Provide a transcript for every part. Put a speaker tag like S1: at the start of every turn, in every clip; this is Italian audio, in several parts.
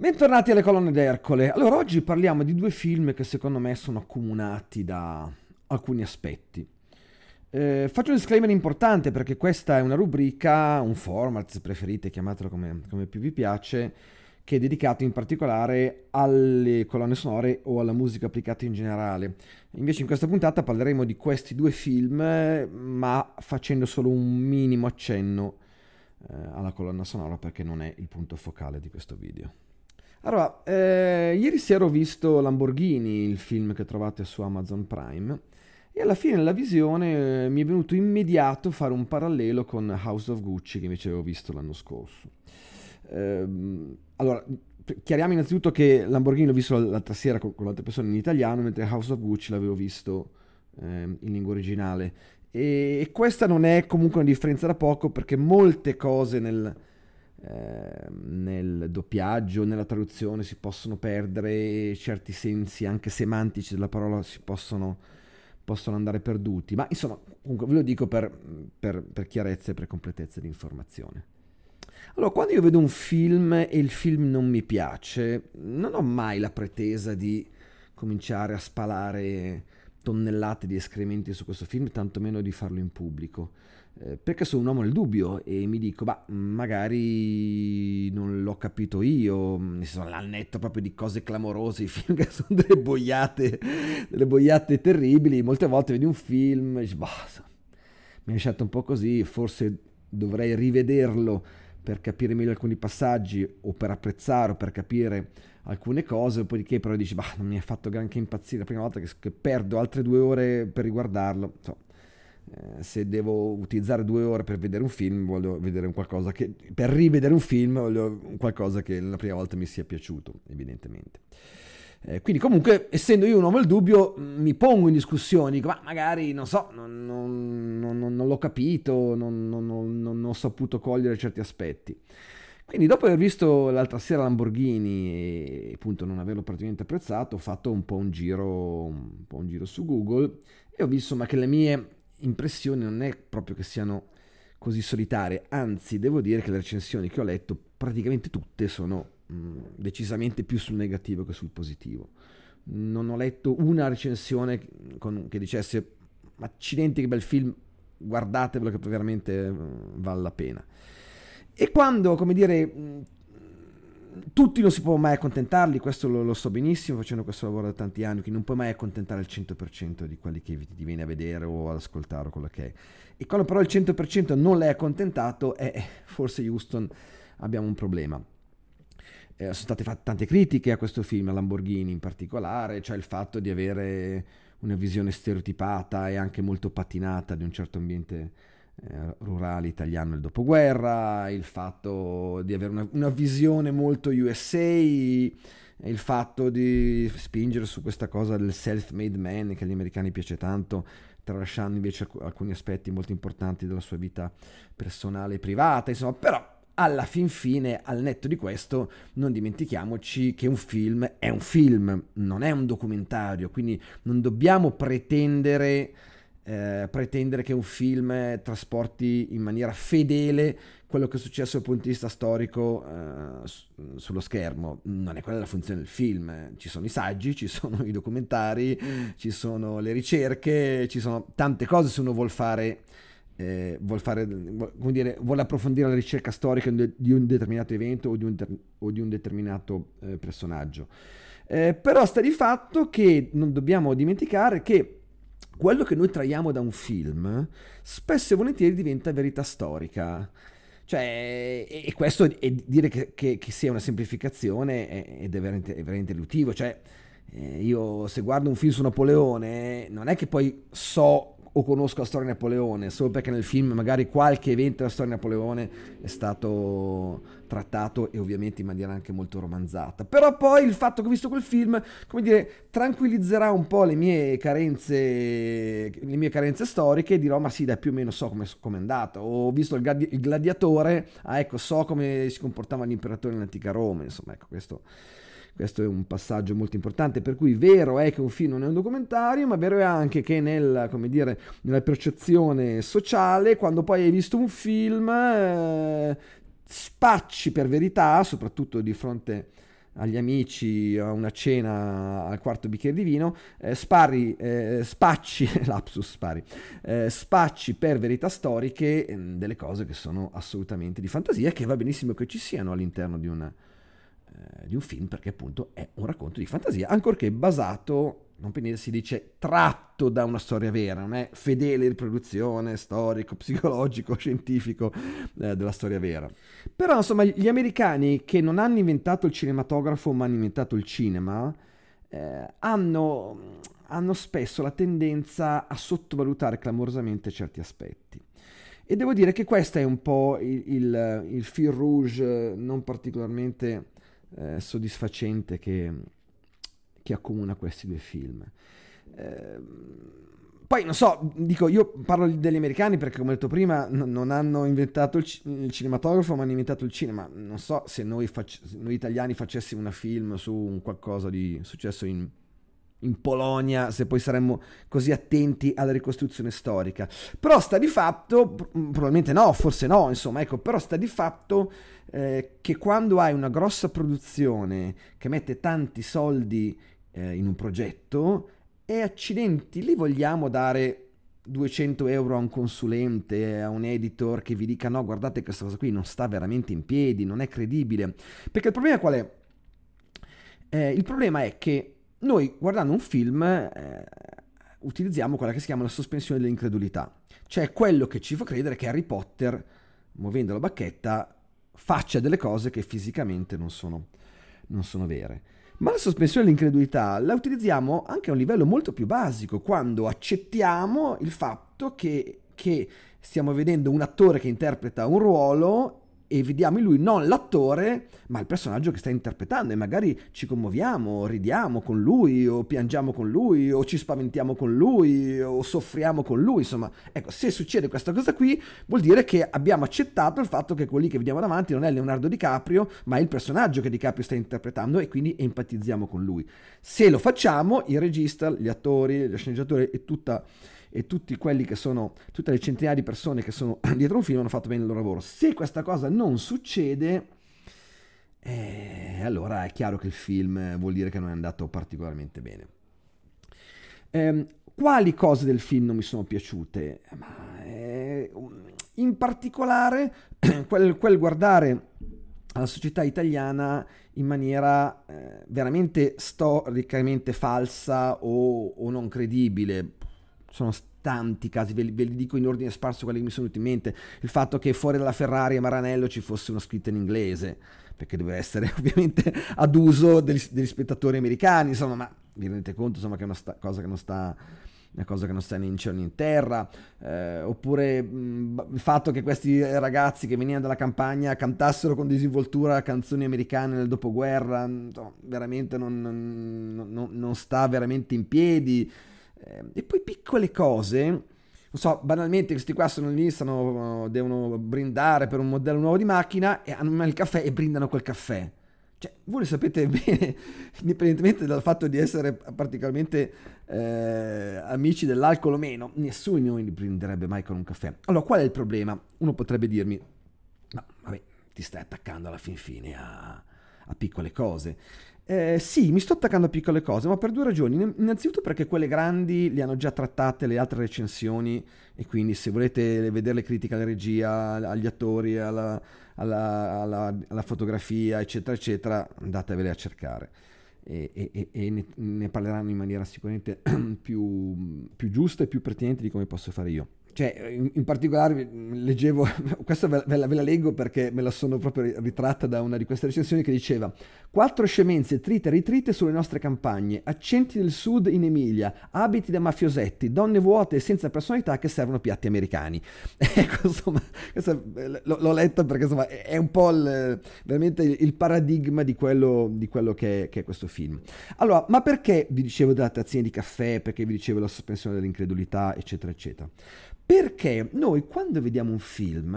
S1: Bentornati alle colonne d'Ercole. Allora, oggi parliamo di due film che secondo me sono accomunati da alcuni aspetti. Eh, faccio un disclaimer importante perché questa è una rubrica, un format, se preferite, chiamatelo come, come, più vi piace, che è dedicato in particolare alle colonne sonore o alla musica applicata in generale. Invece in questa puntata parleremo di questi due film, ma facendo solo un minimo accenno eh, alla colonna sonora perché non è il punto focale di questo video. Allora, eh, ieri sera ho visto Lamborghini, il film che trovate su Amazon Prime, e alla fine della visione eh, mi è venuto immediato fare un parallelo con House of Gucci che invece avevo visto l'anno scorso. Eh, allora, chiariamo innanzitutto che Lamborghini l'ho visto l'altra sera con, con altre persone in italiano, mentre House of Gucci l'avevo visto ehm, in lingua originale. E, e questa non è comunque una differenza da poco perché molte cose nel Ehm, nel doppiaggio, nella traduzione si possono perdere certi sensi anche semantici della parola, si possono, possono andare perduti. Ma insomma, comunque ve lo dico per, per, per chiarezza e per completezza di informazione. Allora, quando io vedo un film e il film non mi piace, non ho mai la pretesa di cominciare a spalare tonnellate di escrementi su questo film, tantomeno di farlo in pubblico. Eh, perché sono un uomo nel dubbio e mi dico, ma magari non l'ho capito io, mi mm, sono l'annetto proprio di cose clamorose, i film che sono delle boiate, delle boiate terribili, molte volte vedi un film e dici, bah, mi ha lasciato un po' così, forse dovrei rivederlo per capire meglio alcuni passaggi o per apprezzare o per capire alcune cose, dopodiché però dici, bah, non mi ha fatto granché impazzire la prima volta che, che perdo altre due ore per riguardarlo, insomma eh, se devo utilizzare due ore per vedere un film, voglio vedere un qualcosa che per rivedere un film, voglio qualcosa che la prima volta mi sia piaciuto, evidentemente. Eh, quindi, comunque, essendo io un uomo del dubbio, mm, mi pongo in discussione, dico, ma magari non so, non, non, non, non l'ho capito, non ho saputo cogliere certi aspetti. Quindi dopo aver visto l'altra sera Lamborghini e appunto non averlo praticamente apprezzato, ho fatto un po' un giro, un po un giro su Google e ho visto ma che le mie impressioni non è proprio che siano così solitarie, anzi devo dire che le recensioni che ho letto praticamente tutte sono mh, mm, decisamente più sul negativo che sul positivo. Non ho letto una recensione con, che dicesse accidenti che bel film, guardatevelo che veramente mh, mm, vale la pena. E quando, come dire, mm, tutti non si può mai accontentarli, questo lo, lo, so benissimo facendo questo lavoro da tanti anni, che non puoi mai accontentare il 100% di quelli che ti viene a vedere o ad ascoltare o quello che è. E quando però il 100% non l'hai accontentato, eh, eh, forse Houston abbiamo un problema. Eh, sono state fatte tante critiche a questo film, a Lamborghini in particolare, cioè il fatto di avere una visione stereotipata e anche molto patinata di un certo ambiente eh, rurale italiano del dopoguerra, il fatto di avere una, una, visione molto USA, il fatto di spingere su questa cosa del self-made man che agli americani piace tanto, tralasciando invece alcuni aspetti molto importanti della sua vita personale e privata, insomma, però alla fin fine, al netto di questo, non dimentichiamoci che un film è un film, non è un documentario, quindi non dobbiamo pretendere eh, pretendere che un film trasporti in maniera fedele quello che è successo dal punto di vista storico eh, sullo schermo. Non è quella la funzione del film. Eh. Ci sono i saggi, ci sono i documentari, ci sono le ricerche, ci sono tante cose se uno vuol fare. Eh, vuol, fare, come dire, vuole approfondire la ricerca storica di un determinato evento o di un, o di un determinato eh, personaggio. Eh, però sta di fatto che non dobbiamo dimenticare che quello che noi traiamo da un film spesso e volentieri diventa verità storica. Cioè, e questo è dire che, che, che sia una semplificazione ed è veramente, è veramente elutivo. Cioè, eh, io se guardo un film su Napoleone non è che poi so o conosco la storia di Napoleone, solo perché nel film magari qualche evento della storia di Napoleone è stato trattato e ovviamente in maniera anche molto romanzata. Però poi il fatto che ho visto quel film, come dire, tranquillizzerà un po' le mie carenze, le mie carenze storiche e dirò ma sì dai più o meno so come, è andato, ho visto il, gladi il gladiatore, ah ecco so come si comportava l'imperatore nell'antica Roma, insomma ecco questo... Questo è un passaggio molto importante, per cui vero è che un film non è un documentario, ma vero è anche che nel, dire, nella percezione sociale, quando poi hai visto un film, eh, spacci per verità, soprattutto di fronte agli amici a una cena al quarto bicchiere di vino, eh, spari, eh, spacci, lapsus spari, eh, spacci per verità storiche mm, delle cose che sono assolutamente di fantasia e che va benissimo che ci siano all'interno di una, eh, di un film perché appunto è un racconto di fantasia, ancorché basato, non per si dice tratto da una storia vera, non è fedele riproduzione storico, psicologico, scientifico eh, della storia vera. Però insomma gli americani che non hanno inventato il cinematografo ma hanno inventato il cinema, eh, hanno, hanno spesso la tendenza a sottovalutare clamorosamente certi aspetti. E devo dire che questo è un po' il, il, il fil rouge non particolarmente eh, soddisfacente che, che, accomuna questi due film. Eh, poi non so, dico, io parlo degli americani perché come ho detto prima n- non hanno inventato il, c- il, cinematografo ma hanno inventato il cinema. Non so se noi, fac- noi italiani facessimo una film su un qualcosa di successo in in Polonia, se poi saremmo così attenti alla ricostruzione storica. Però sta di fatto, mm, probabilmente no, forse no, insomma, ecco, però sta di fatto eh, che quando hai una grossa produzione che mette tanti soldi eh, in un progetto, e accidenti, lì vogliamo dare 200 euro a un consulente, a un editor che vi dica no, guardate questa cosa qui non sta veramente in piedi, non è credibile. Perché il problema qual è? Eh, il problema è che noi guardando un film eh, utilizziamo quella che si chiama la sospensione dell'incredulità, cioè quello che ci fa credere che Harry Potter, muovendo la bacchetta, faccia delle cose che fisicamente non sono, non sono vere. Ma la sospensione dell'incredulità la utilizziamo anche a un livello molto più basico, quando accettiamo il fatto che, che stiamo vedendo un attore che interpreta un ruolo e vediamo in lui non l'attore, ma il personaggio che sta interpretando e magari ci commuoviamo, ridiamo con lui o piangiamo con lui o ci spaventiamo con lui o soffriamo con lui, insomma, ecco, se succede questa cosa qui vuol dire che abbiamo accettato il fatto che quelli che vediamo davanti non è Leonardo DiCaprio, ma è il personaggio che DiCaprio sta interpretando e quindi empatizziamo con lui. Se lo facciamo, il regista, gli attori, lo sceneggiatore e tutta e tutti quelli che sono, tutte le centinaia di persone che sono dietro un film hanno fatto bene il loro lavoro. Se questa cosa non succede, eh, allora è chiaro che il film vuol dire che non è andato particolarmente bene. Eh, quali cose del film non mi sono piaciute? Ma, eh, in particolare quel, quel guardare la società italiana in maniera eh, veramente storicamente falsa o, o, non credibile sono tanti casi, ve li, ve li, dico in ordine sparso quelli che mi sono venuti in mente, il fatto che fuori dalla Ferrari e Maranello ci fosse una scritta in inglese, perché doveva essere ovviamente ad uso degli, degli, spettatori americani, insomma, ma vi rendete conto insomma, che è una sta, cosa che non sta una cosa che non sta né in cielo né in terra, eh, oppure mh, il fatto che questi ragazzi che venivano dalla campagna cantassero con disinvoltura canzoni americane nel dopoguerra, no, veramente non, non, non, non, sta veramente in piedi, Ehm, e poi piccole cose, non so, banalmente questi qua sono lì, stanno, devono brindare per un modello nuovo di macchina e hanno il caffè e brindano col caffè. Cioè, voi lo sapete bene, indipendentemente dal fatto di essere particolarmente eh, amici dell'alcol o meno, nessuno di noi prenderebbe mai con un caffè. Allora, qual è il problema? Uno potrebbe dirmi, ma vabbè, ti stai attaccando alla fin fine a, a piccole cose. Eh, sì, mi sto attaccando a piccole cose, ma per due ragioni. Innanzitutto perché quelle grandi le hanno già trattate le altre recensioni e quindi se volete vedere le critiche alla regia, agli attori, alla, alla, alla, alla fotografia, eccetera, eccetera, andatevele a cercare e, e, e ne, ne, parleranno in maniera sicuramente più, più giusta e più pertinente di come posso fare io cioè, in, in, particolare mm, leggevo, questa ve, ve, la, ve, la, leggo perché me la sono proprio ritratta da una di queste recensioni che diceva quattro scemenze trite e ritrite sulle nostre campagne, accenti del sud in Emilia, abiti da mafiosetti, donne vuote e senza personalità che servono piatti americani. Ecco, insomma, eh, l'ho letta perché insomma, è un po' il, veramente il paradigma di quello, di quello che, è, che, è, questo film. Allora, ma perché vi dicevo della tazzina di caffè, perché vi dicevo la sospensione dell'incredulità, eccetera, eccetera? Perché noi quando vediamo un film,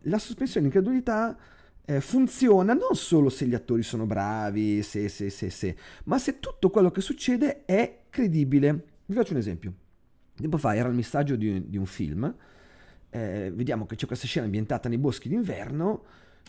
S1: la sospensione di incredulità eh, funziona non solo se gli attori sono bravi, se, se, se, se, ma se tutto quello che succede è credibile. Vi faccio un esempio. Tempo fa era il messaggio di, di un film, eh, vediamo che c'è questa scena ambientata nei boschi d'inverno,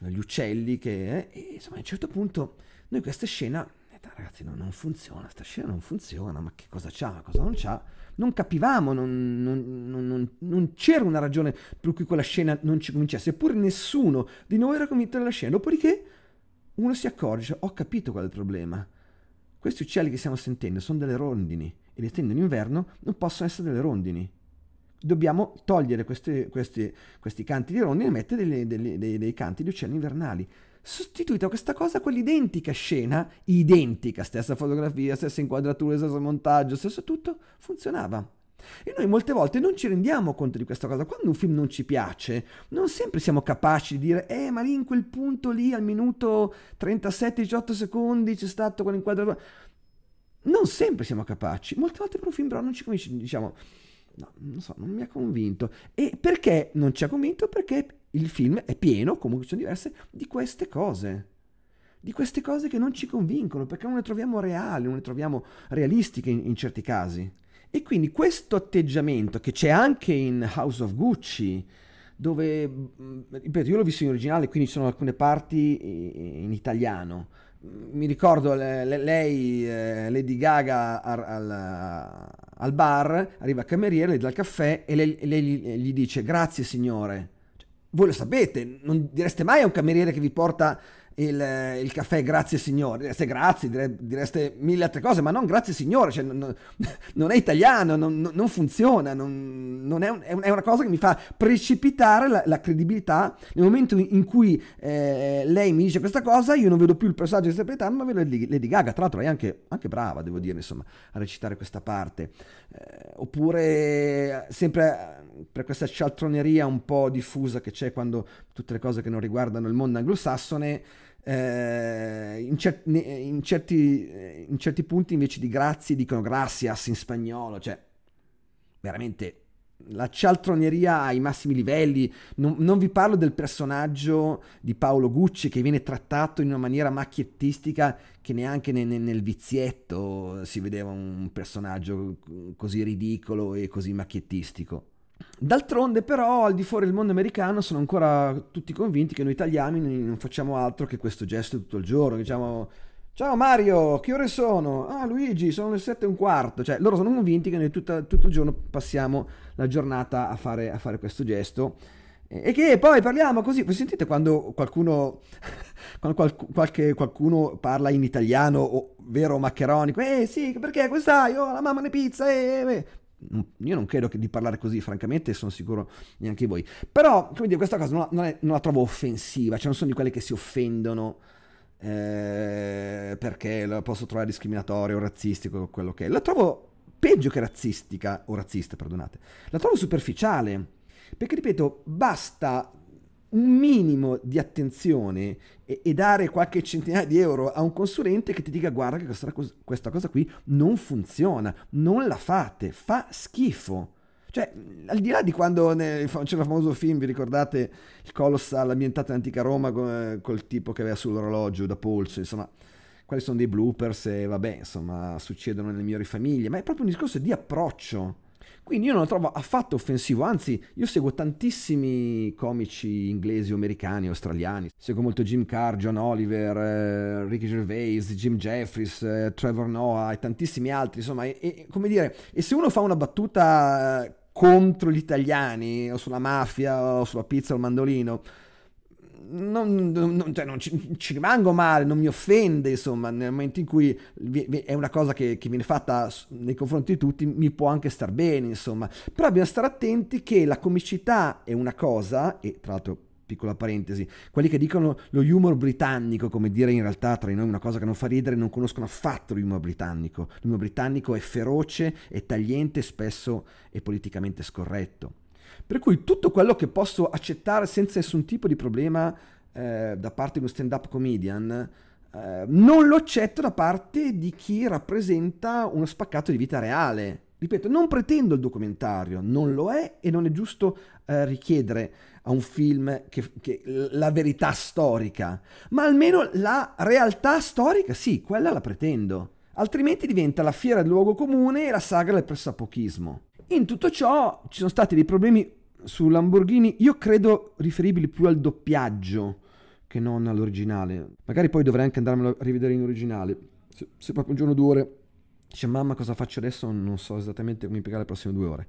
S1: gli uccelli che... Eh, insomma a un certo punto noi questa scena... Eh, ragazzi, no, non funziona, questa scena non funziona, ma che cosa c'ha, cosa non c'ha? non capivamo, non, non, non, non c'era una ragione per cui quella scena non ci cominciasse, eppure nessuno di noi era convinto della scena. Dopodiché uno si accorge, ho capito qual è il problema. Questi uccelli che stiamo sentendo sono delle rondini e le tende in inverno non possono essere delle rondini. Dobbiamo togliere queste, queste, questi canti di rondini e mettere dei, dei, dei, dei canti di uccelli invernali sostituita questa cosa con l'identica scena, identica, stessa fotografia, stessa inquadratura, stesso montaggio, stesso tutto, funzionava. E noi molte volte non ci rendiamo conto di questa cosa. Quando un film non ci piace, non sempre siamo capaci di dire, eh, ma lì in quel punto lì, al minuto 37-18 secondi, c'è stato quell'inquadratura. Non sempre siamo capaci. Molte volte per un film però non ci convince, diciamo, no, non so, non mi ha convinto. E perché non ci ha convinto? Perché il film è pieno, comunque sono diverse, di queste cose. Di queste cose che non ci convincono, perché non le troviamo reali, non le troviamo realistiche in, in certi casi. E quindi questo atteggiamento che c'è anche in House of Gucci, dove, mm, ripeto, io l'ho visto in originale, quindi ci sono alcune parti in italiano. Mi ricordo lei, eh, Lady Gaga, al, al bar, arriva il cameriere, le dà il caffè e lei, lei gli dice grazie signore voi lo sapete, non direste mai a un cameriere che vi porta il, il caffè grazie signore, direste eh, grazie, dire, direste mille altre cose, ma non grazie signore, cioè, non, non, è italiano, non, non funziona, non, è, un, è, una cosa che mi fa precipitare la, la credibilità nel momento in cui eh, lei mi dice questa cosa, io non vedo più il personaggio di Stephen Tan, ma vedo Lady Gaga, tra l'altro è anche, anche, brava, devo dire, insomma, a recitare questa parte, eh, oppure sempre per questa cialtroneria un po' diffusa che c'è quando tutte le cose che non riguardano il mondo anglosassone, eh, in, cer- in, certi, eh, in, certi, punti invece di grazie dicono gracias in spagnolo, cioè veramente la cialtroneria ai massimi livelli. Non, non, vi parlo del personaggio di Paolo Gucci che viene trattato in una maniera macchiettistica che neanche ne, ne, nel vizietto si vedeva un personaggio così ridicolo e così macchiettistico. D'altronde però al di fuori del mondo americano sono ancora tutti convinti che noi italiani non facciamo altro che questo gesto tutto il giorno, diciamo ciao Mario, che ore sono? Ah Luigi, sono le sette e un quarto, cioè loro sono convinti che noi tutta, tutto il giorno passiamo la giornata a fare, a fare questo gesto e che poi parliamo così, voi sentite quando qualcuno, quando qual, qualche, qualcuno parla in italiano o vero maccheronico, eh sì, perché questa io la mamma ne pizza, eh, eh. eh io non credo di parlare così, francamente, sono sicuro neanche voi. Però, come dire, questa cosa non la, non è, non la trovo offensiva, cioè non sono di quelle che si offendono eh, perché la posso trovare discriminatoria o razzistica o quello che è. La trovo peggio che razzistica, o razzista, perdonate. La trovo superficiale, perché ripeto, basta un minimo di attenzione e, e, dare qualche centinaia di euro a un consulente che ti dica guarda che questa, questa cosa qui non funziona, non la fate, fa schifo. Cioè, mhmm, al di là di quando nel, c'era il famoso film, vi ricordate, il Colossal ambientato in antica Roma col, col tipo che aveva sull'orologio da polso, insomma, quali sono dei bloopers e vabbè, insomma, succedono nelle migliori famiglie, ma è proprio un discorso di approccio quindi io non lo trovo affatto offensivo, anzi io seguo tantissimi comici inglesi, americani, australiani, seguo molto Jim Carr, John Oliver, eh, Ricky Gervais, Jim Jeffries, eh, Trevor Noah e tantissimi altri, insomma, e, e, come dire, e se uno fa una battuta contro gli italiani o sulla mafia o sulla pizza o il mandolino, non, non, cioè non ci, ci, rimango male, non mi offende, insomma, nel momento in cui è una cosa che, che, viene fatta nei confronti di tutti, mi può anche star bene, insomma. Però bisogna stare attenti che la comicità è una cosa, e tra l'altro piccola parentesi, quelli che dicono lo humor britannico, come dire in realtà tra di noi una cosa che non fa ridere, non conoscono affatto l'humor britannico. L'humor britannico è feroce, è tagliente, spesso è politicamente scorretto. Per cui tutto quello che posso accettare senza nessun tipo di problema eh, da parte di uno stand-up comedian, eh, non lo accetto da parte di chi rappresenta uno spaccato di vita reale. Ripeto, non pretendo il documentario, non lo è e non è giusto eh, richiedere a un film che, che la verità storica, ma almeno la realtà storica, sì, quella la pretendo. Altrimenti diventa la fiera del luogo comune e la sagra del pressapochismo. In tutto ciò ci sono stati dei problemi su Lamborghini, io credo riferibili più al doppiaggio che non all'originale. Magari poi dovrei anche andarmelo a rivedere in originale. Se, se proprio un giorno due ore dice mamma cosa faccio adesso non so esattamente come impiegare le prossime due ore.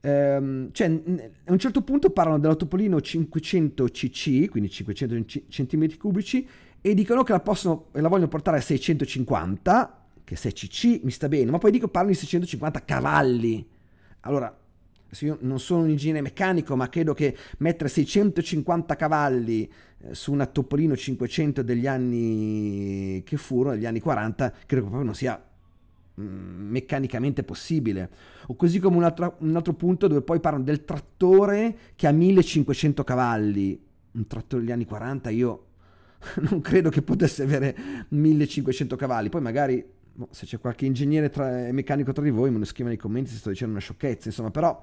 S1: Ehm, cioè, a un certo punto parlano della Topolino 500 cc, quindi 500 cm cubici, e dicono che la, possono, la vogliono portare a 650, che 6 cc mi sta bene, ma poi dico parlo di 650 cavalli. Allora, io non sono un ingegnere meccanico, ma credo che mettere 650 cavalli eh, su una Topolino 500 degli anni che furono, degli anni 40, credo che proprio non sia mm, meccanicamente possibile. O così come un altro, un altro punto dove poi parlano del trattore che ha 1500 cavalli. Un trattore degli anni 40 io non credo che potesse avere 1500 cavalli. Poi magari No, boh, se c'è qualche ingegnere tra, eh, meccanico tra di voi me lo scriva nei commenti se sto dicendo una sciocchezza, insomma, però,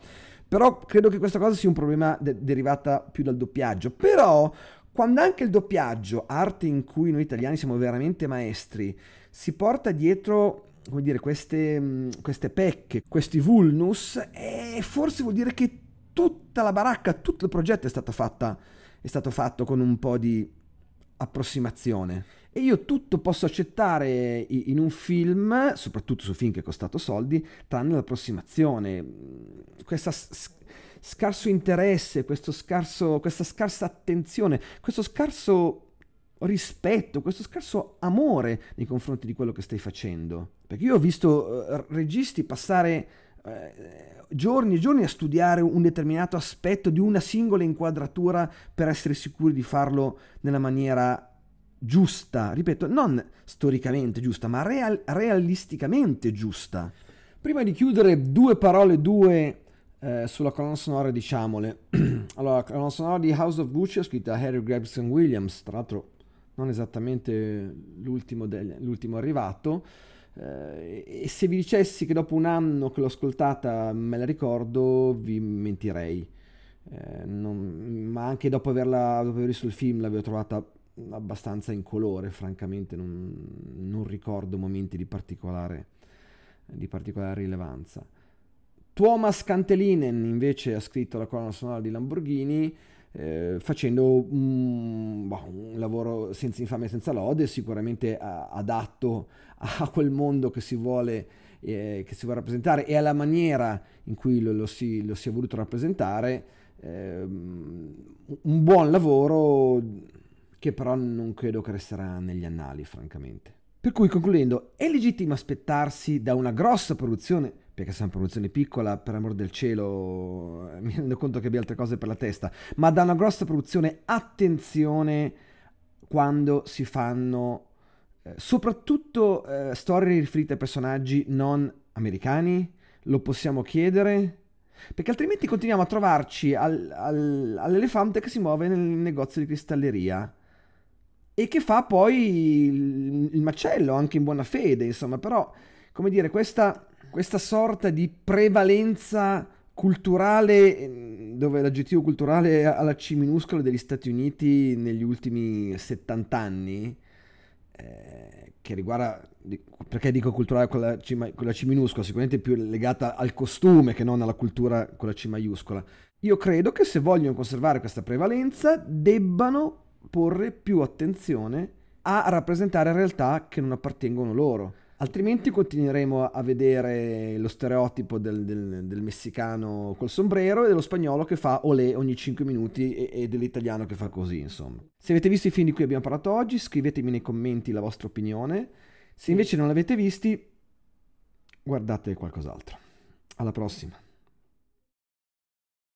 S1: però credo che questa cosa sia un problema de derivata più dal doppiaggio. Però quando anche il doppiaggio, arte in cui noi italiani siamo veramente maestri, si porta dietro come dire, queste, mm, queste pecche, questi vulnus, e forse vuol dire che tutta la baracca, tutto il progetto è stato, fatta, è stato fatto con un po' di approssimazione. E io tutto posso accettare in un film, soprattutto su film che è costato soldi, tranne l'approssimazione, mm, questo scarso interesse, questo scarso, questa scarsa attenzione, questo scarso rispetto, questo scarso amore nei confronti di quello che stai facendo. Perché io ho visto eh, registi passare eh, giorni e giorni a studiare un determinato aspetto di una singola inquadratura per essere sicuri di farlo nella maniera giusta, ripeto, non storicamente giusta, ma real, realisticamente giusta. Prima di chiudere, due parole, due eh, sulla colonna sonora, diciamole. allora, la colonna sonora di House of Gucci è scritta da Harry Gregson Williams, tra l'altro non esattamente l'ultimo, del, l'ultimo arrivato. Eh, e se vi dicessi che dopo un anno che l'ho ascoltata me la ricordo, vi mentirei. Eh, non, ma anche dopo averla dopo aver visto il film l'avevo trovata abbastanza incolore, francamente non, non ricordo momenti di particolare, di particolare rilevanza. Thomas Cantelinen invece ha scritto la colonna sonora di Lamborghini eh, facendo mm, boh, un lavoro senza infame e senza lode, sicuramente adatto a quel mondo che si vuole eh, che si vuole rappresentare e alla maniera in cui lo, lo, si, lo si, è voluto rappresentare. Eh, un buon lavoro che però non credo che resterà negli annali, francamente. Per cui, concludendo, è legittimo aspettarsi da una grossa produzione, perché se è una produzione piccola, per amor del cielo, mi rendo conto che abbia altre cose per la testa, ma da una grossa produzione attenzione quando si fanno eh, soprattutto eh, storie riferite a personaggi non americani, lo possiamo chiedere, perché altrimenti continuiamo a trovarci al, al, all'elefante che si muove nel negozio di cristalleria e che fa poi il, macello anche in buona fede, insomma, però come dire, questa, questa sorta di prevalenza culturale, ehm, dove l'aggettivo culturale alla C minuscola degli Stati Uniti negli ultimi 70 anni, eh, che riguarda, perché dico culturale con la, C, con la C minuscola, sicuramente più legata al costume che non alla cultura con la C maiuscola, io credo che se vogliono conservare questa prevalenza debbano porre più attenzione a rappresentare realtà che non appartengono loro. Altrimenti continueremo a vedere lo stereotipo del, del, del messicano col sombrero e dello spagnolo che fa olé ogni 5 minuti e, e, dell'italiano che fa così, insomma. Se avete visto i film di cui abbiamo parlato oggi, scrivetemi nei commenti la vostra opinione. Se invece non l'avete visti, guardate qualcos'altro. Alla prossima.